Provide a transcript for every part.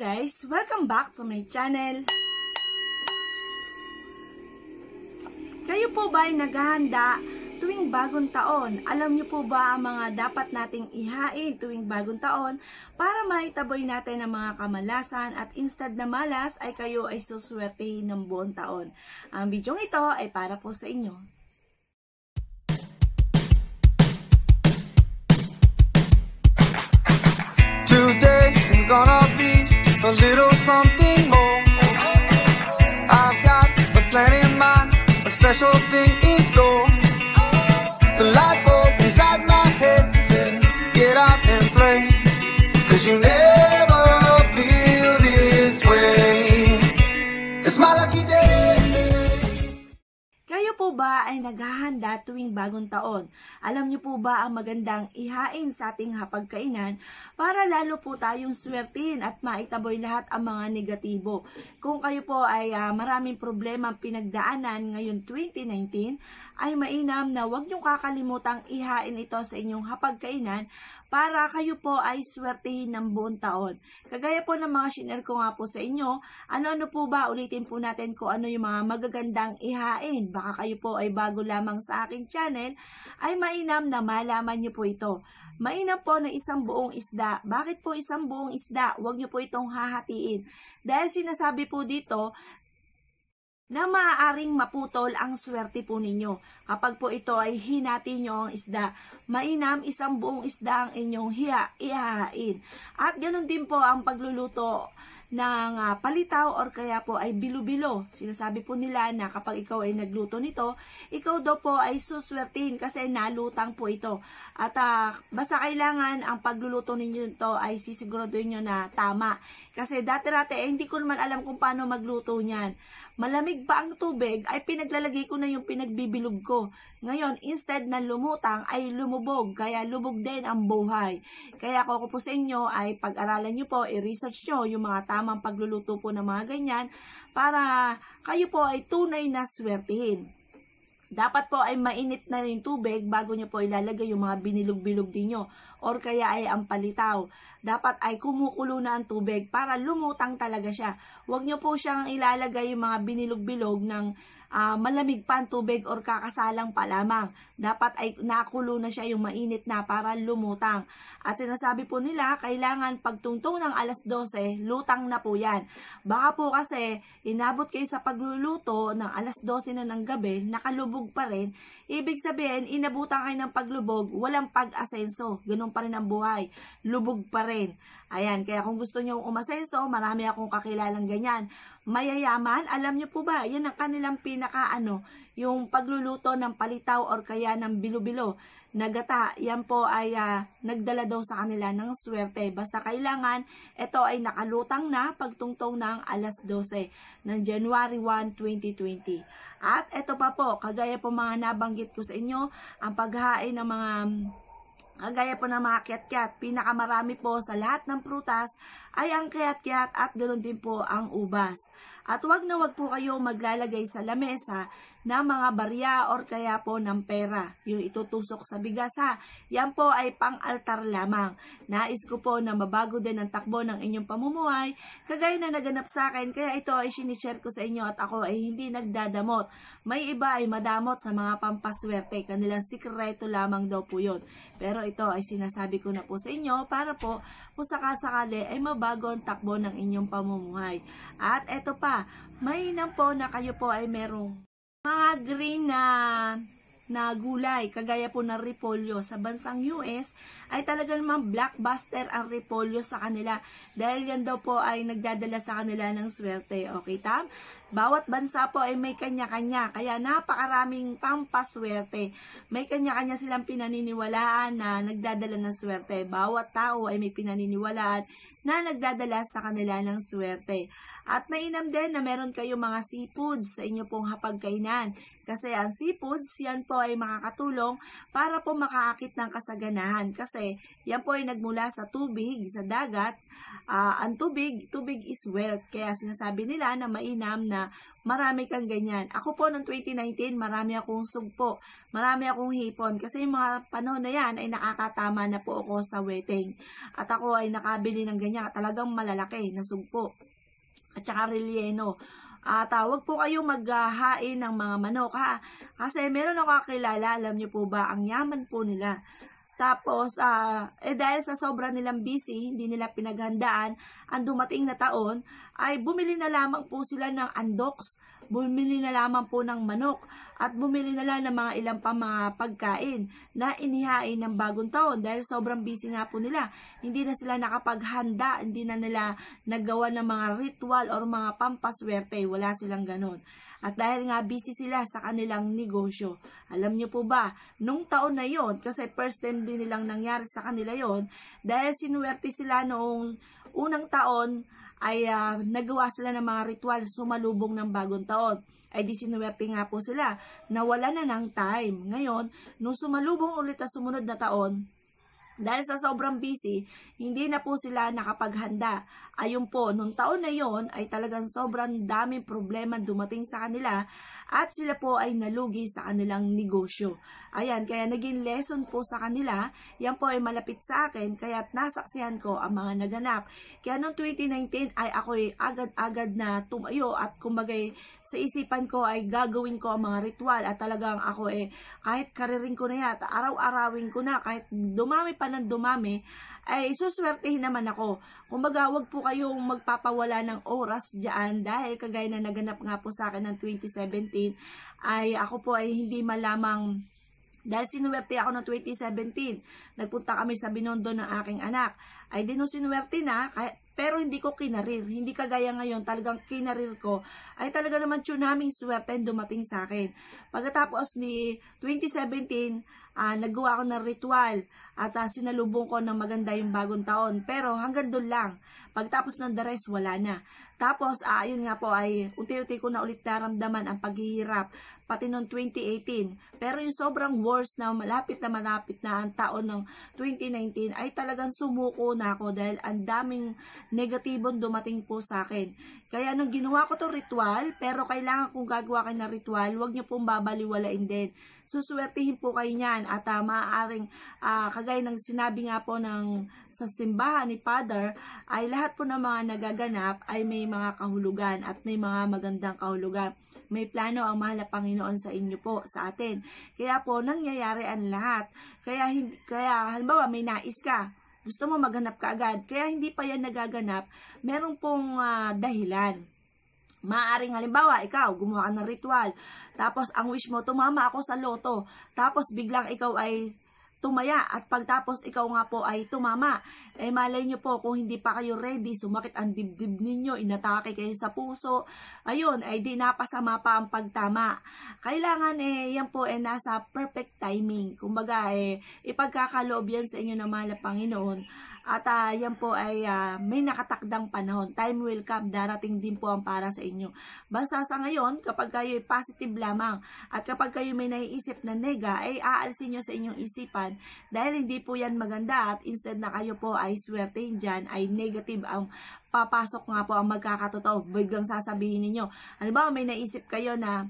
guys! Welcome back to my channel! Kayo po ba ay naghahanda tuwing bagong taon? Alam niyo po ba ang mga dapat nating ihain tuwing bagong taon para maitaboy natin ang mga kamalasan at instead na malas ay kayo ay suswertehin ng buong taon? Ang bidyong ito ay para po sa inyo. ba ay naghahanda tuwing bagong taon? Alam niyo po ba ang magandang ihain sa ating hapagkainan para lalo po tayong swertin at maitaboy lahat ang mga negatibo? Kung kayo po ay uh, maraming problema ang pinagdaanan ngayon 2019, ay mainam na huwag niyong kakalimutang ihain ito sa inyong hapagkainan para kayo po ay swertihin ng buong taon. Kagaya po ng mga shinare ko nga po sa inyo, ano-ano po ba? Ulitin po natin kung ano yung mga magagandang ihain. Baka kayo po ay bago lamang sa aking channel, ay mainam na malaman niyo po ito. Mainam po na isang buong isda. Bakit po isang buong isda? Huwag niyo po itong hahatiin. Dahil sinasabi po dito na maaaring maputol ang swerte po ninyo. Kapag po ito ay hinati nyo ang isda, mainam isang buong isda ang inyong hiya, ihahain. At ganun din po ang pagluluto ng uh, palitaw or kaya po ay bilo-bilo. Sinasabi po nila na kapag ikaw ay nagluto nito, ikaw daw po ay suswertin kasi nalutang po ito. At uh, basta kailangan ang pagluluto ninyo nito ay sisiguraduhin nyo na tama. Kasi dati-dati eh, hindi ko naman alam kung paano magluto niyan malamig pa ang tubig, ay pinaglalagay ko na yung pinagbibilog ko. Ngayon, instead na lumutang, ay lumubog. Kaya lubog din ang buhay. Kaya ko po sa inyo ay pag-aralan nyo po, i-research nyo yung mga tamang pagluluto po ng mga ganyan para kayo po ay tunay na swertihin. Dapat po ay mainit na yung tubig bago nyo po ilalagay yung mga binilog-bilog din nyo or kaya ay ang palitaw. Dapat ay kumukulo na ang tubig para lumutang talaga siya. Huwag nyo po siyang ilalagay yung mga binilog-bilog ng uh, malamig pa tubig or kakasalang pa lamang. Dapat ay nakulo na siya yung mainit na para lumutang. At sinasabi po nila, kailangan pagtungtong ng alas 12, lutang na po yan. Baka po kasi inabot kayo sa pagluluto ng alas 12 na ng gabi, nakalubog pa rin. Ibig sabihin, inabutan kayo ng paglubog, walang pag-asenso. Ganun Ganon pa rin ang buhay. Lubog pa rin. Ayan, kaya kung gusto nyo umasenso, marami akong kakilalang ganyan. Mayayaman, alam nyo po ba, yan ang kanilang pinaka ano, yung pagluluto ng palitaw or kaya ng bilo-bilo nagata, yan po ay uh, nagdala daw sa kanila ng swerte. Basta kailangan, ito ay nakalutang na pagtungtong ng alas 12 ng January 1, 2020. At ito pa po, kagaya po mga nabanggit ko sa inyo, ang paghain ng mga Kagaya po ng mga kiat-kiat, pinakamarami po sa lahat ng prutas ay ang kayat-kayat at ganoon din po ang ubas. At wag na wag po kayo maglalagay sa lamesa ng mga barya or kaya po ng pera. Yung itutusok sa bigas ha. Yan po ay pang-altar lamang. Nais ko po na mabago din ang takbo ng inyong pamumuhay. Kagaya na naganap sa akin, kaya ito ay sinishare ko sa inyo at ako ay hindi nagdadamot. May iba ay madamot sa mga pampaswerte. Kanilang sikreto lamang daw po yun. Pero ito ay sinasabi ko na po sa inyo para po kung sakasakali ay mabago bago ang takbo ng inyong pamumuhay. At eto pa, may mainam po na kayo po ay merong mga green na na gulay, kagaya po ng repolyo. Sa bansang US, ay talaga namang blockbuster ang repolyo sa kanila. Dahil yan daw po ay nagdadala sa kanila ng swerte. Okay, tam? Bawat bansa po ay may kanya-kanya, kaya napakaraming pampaswerte. May kanya-kanya silang pinaniniwalaan na nagdadala ng swerte. Bawat tao ay may pinaniniwalaan na nagdadala sa kanila ng swerte. At mainam din na meron kayong mga seafoods sa inyo pong hapagkainan. Kasi ang seafoods, yan po ay makakatulong para po makaakit ng kasaganahan. Kasi yan po ay nagmula sa tubig, sa dagat. Uh, ang tubig, tubig is wealth. Kaya sinasabi nila na mainam na marami kang ganyan. Ako po noong 2019, marami akong sugpo. Marami akong hipon. Kasi yung mga panahon na yan ay nakakatama na po ako sa wedding. At ako ay nakabili ng ganyan. Talagang malalaki na sugpo at saka relleno. At uh, ah, wag po kayong maghahain ng mga manok ha. Kasi meron ako kakilala, alam niyo po ba, ang yaman po nila. Tapos, uh, eh dahil sa sobra nilang busy, hindi nila pinaghandaan, ang dumating na taon, ay bumili na lamang po sila ng andox bumili na lamang po ng manok at bumili na lang ng mga ilang pang mga pagkain na inihain ng bagong taon dahil sobrang busy nga po nila. Hindi na sila nakapaghanda, hindi na nila naggawa ng mga ritual or mga pampaswerte, wala silang ganun. At dahil nga busy sila sa kanilang negosyo. Alam niyo po ba, nung taon na yon kasi first time din nilang nangyari sa kanila yon dahil sinuwerte sila noong unang taon ay uh, nagawa sila ng mga ritual sumalubong ng bagong taon. Ay di sinuwerte nga po sila nawala na ng time. Ngayon, nung sumalubong ulit ang sumunod na taon, dahil sa sobrang busy, hindi na po sila nakapaghanda. Ayun po, nung taon na yon ay talagang sobrang daming problema dumating sa kanila at sila po ay nalugi sa kanilang negosyo. Ayan, kaya naging lesson po sa kanila. Yan po ay malapit sa akin, kaya nasaksihan ko ang mga naganap. Kaya noong 2019 ay ako ay agad-agad na tumayo at kumagay sa isipan ko ay gagawin ko ang mga ritual at talagang ako eh kahit karirin ko na yata, araw-arawin ko na, kahit dumami pa ng dumami, ay suswertehin naman ako. Kumbaga, wag po kayong magpapawala ng oras dyan dahil kagaya na naganap nga po sa akin ng 2017 ay ako po ay hindi malamang dahil sinuwerte ako ng 2017, nagpunta kami sa Binondo ng aking anak. Ay di sinuwerte na, pero hindi ko kinarir. Hindi kagaya ngayon, talagang kinarir ko. Ay talaga naman tsunami swerte dumating sa akin. Pagkatapos ni 2017, uh, naggawa ako ng ritual at uh, sinalubong ko ng maganda yung bagong taon. Pero hanggang doon lang. Pagtapos ng the rest, wala na. Tapos, uh, ah, yun nga po ay unti-unti ko na ulit naramdaman ang paghihirap pati noong 2018. Pero yung sobrang worst na malapit na malapit na ang taon ng 2019 ay talagang sumuko na ako dahil ang daming negatibong dumating po sa akin. Kaya nung ginawa ko to ritual, pero kailangan kong gagawa kayo na ritual, huwag nyo pong babaliwalain din. Suswertihin po kayo niyan at uh, maaaring uh, kagaya ng sinabi nga po ng sa simbahan ni Father ay lahat po ng mga nagaganap ay may mga kahulugan at may mga magandang kahulugan. May plano ang mahal na Panginoon sa inyo po, sa atin. Kaya po, nangyayari ang lahat. Kaya, hindi, kaya halimbawa, may nais ka. Gusto mo maghanap ka agad. Kaya hindi pa yan nagaganap. Meron pong uh, dahilan. Maaring halimbawa, ikaw, gumawa ka ng ritual. Tapos, ang wish mo, tumama ako sa loto. Tapos, biglang ikaw ay tumaya at pagtapos ikaw nga po ay tumama. Eh malay nyo po kung hindi pa kayo ready, sumakit ang dibdib ninyo, inatake kayo sa puso. Ayun, ay di napasama pa ang pagtama. Kailangan eh, yan po eh nasa perfect timing. Kumbaga eh, ipagkakaloob yan sa inyo ng mahal na Panginoon. At uh, yan po ay uh, may nakatakdang panahon. Time will come, darating din po ang para sa inyo. Basta sa ngayon, kapag kayo positive lamang at kapag kayo may naiisip na nega, ay aalsin nyo sa inyong isipan yan. Dahil hindi po yan maganda at instead na kayo po ay swertein dyan, ay negative ang papasok nga po ang magkakatotoo. Biglang sasabihin ninyo, halimbawa may naisip kayo na,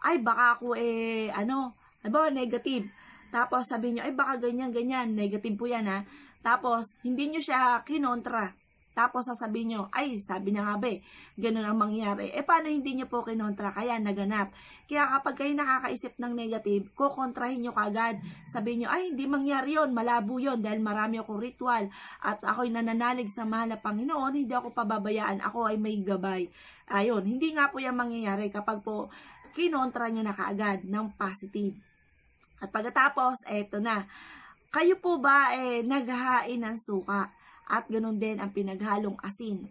ay baka ako eh, ano, halimbawa negative. Tapos sabihin nyo, ay baka ganyan, ganyan, negative po yan ha. Tapos, hindi nyo siya kinontra tapos sasabihin nyo, ay, sabi niya nga ba eh, ganun ang mangyari. Eh, paano hindi nyo po kinontra? Kaya naganap. Kaya kapag kayo nakakaisip ng negative, kukontrahin nyo kagad. Sabihin nyo, ay, hindi mangyari yon malabo yon dahil marami akong ritual at ako'y nananalig sa mahal na Panginoon, hindi ako pababayaan, ako ay may gabay. Ayun, hindi nga po yan mangyayari kapag po kinontra nyo na kaagad ng positive. At pagkatapos, eto na. Kayo po ba eh naghahain ng suka? at ganun din ang pinaghalong asin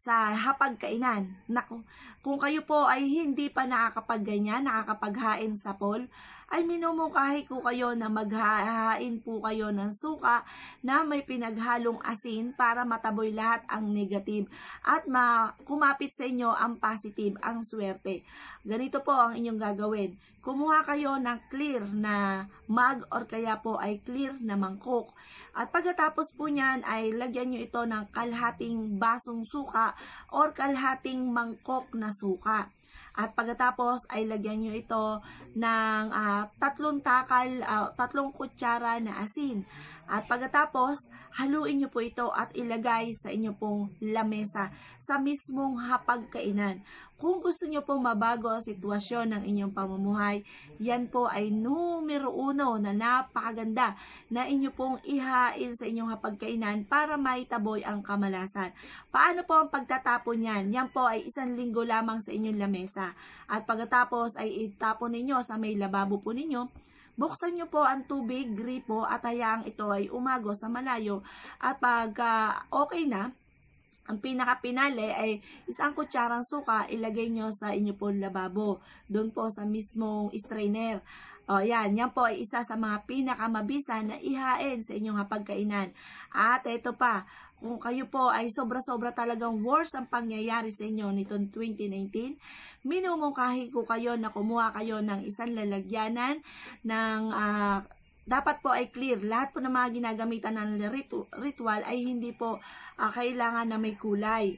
sa hapagkainan. Naku, kung kayo po ay hindi pa nakakapagganyan, nakakapaghain sa pol, ay minumukahi ko kayo na maghahain po kayo ng suka na may pinaghalong asin para mataboy lahat ang negative at ma kumapit sa inyo ang positive, ang swerte. Ganito po ang inyong gagawin. Kumuha kayo ng clear na mug or kaya po ay clear na mangkok at pagkatapos po niyan ay lagyan nyo ito ng kalhating basong suka or kalhating mangkok na suka. At pagkatapos ay lagyan nyo ito ng uh, tatlong takal, uh, tatlong kutsara na asin. At pagkatapos, haluin nyo po ito at ilagay sa inyo pong lamesa sa mismong hapagkainan. Kung gusto nyo pong mabago ang sitwasyon ng inyong pamumuhay, yan po ay numero uno na napakaganda na inyo pong ihain sa inyong hapagkainan para maitaboy ang kamalasan. Paano po ang pagtatapon yan? Yan po ay isang linggo lamang sa inyong lamesa. At pagkatapos ay itapon ninyo sa may lababo po ninyo Buksan nyo po ang tubig, gripo at hayaang ito ay umago sa malayo. At pag uh, okay na, ang pinaka ay isang kutsarang suka ilagay nyo sa inyo pong lababo. Doon po sa mismong strainer. O yan, yan po ay isa sa mga pinakamabisa na ihain sa inyong hapagkainan. At ito pa, kung kayo po ay sobra-sobra talagang worse ang pangyayari sa inyo nitong 2019, minumungkahi ko kayo na kumuha kayo ng isang lalagyanan ng uh, dapat po ay clear. Lahat po ng mga ginagamitan ng ritual ay hindi po uh, kailangan na may kulay.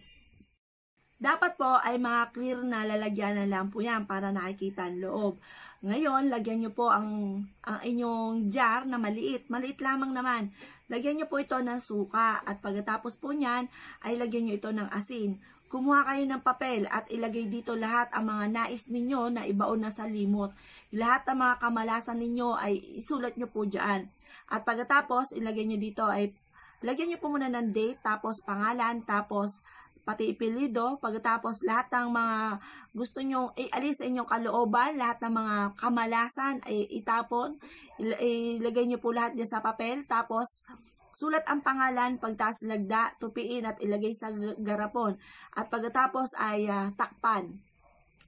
Dapat po ay mga clear na lalagyan na lang po yan para nakikita ang loob. Ngayon, lagyan nyo po ang, ang inyong jar na maliit. Maliit lamang naman. Lagyan nyo po ito ng suka at pagkatapos po niyan ay lagyan nyo ito ng asin. Kumuha kayo ng papel at ilagay dito lahat ang mga nais ninyo na ibaon na sa limot. Lahat ng mga kamalasan ninyo ay isulat nyo po dyan. At pagkatapos, ilagay nyo dito ay, lagyan nyo po muna ng date, tapos pangalan, tapos pati ipilido, pagkatapos lahat ng mga gusto nyo ialis sa inyong kalooban, lahat ng mga kamalasan ay itapon, ilagay nyo po lahat dyan sa papel, tapos Sulat ang pangalan, pagtas lagda, tupiin at ilagay sa garapon. At pagkatapos ay uh, takpan.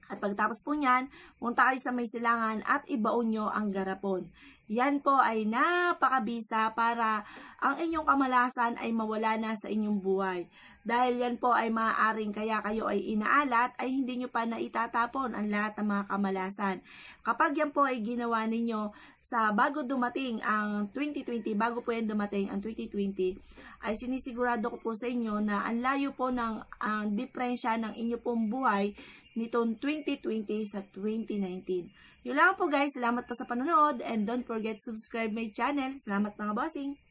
At pagkatapos po niyan, punta kayo sa may silangan at ibaon nyo ang garapon. Yan po ay napakabisa para ang inyong kamalasan ay mawala na sa inyong buhay. Dahil yan po ay maaaring kaya kayo ay inaalat ay hindi nyo pa naitatapon ang lahat ng mga kamalasan. Kapag yan po ay ginawa ninyo sa bago dumating ang 2020, bago po yan dumating ang 2020, ay sinisigurado ko po sa inyo na ang layo po ng ang diferensya ng inyo pong buhay nitong 2020 sa 2019. Yun lang po guys. Salamat po sa panonood and don't forget subscribe my channel. Salamat mga bossing!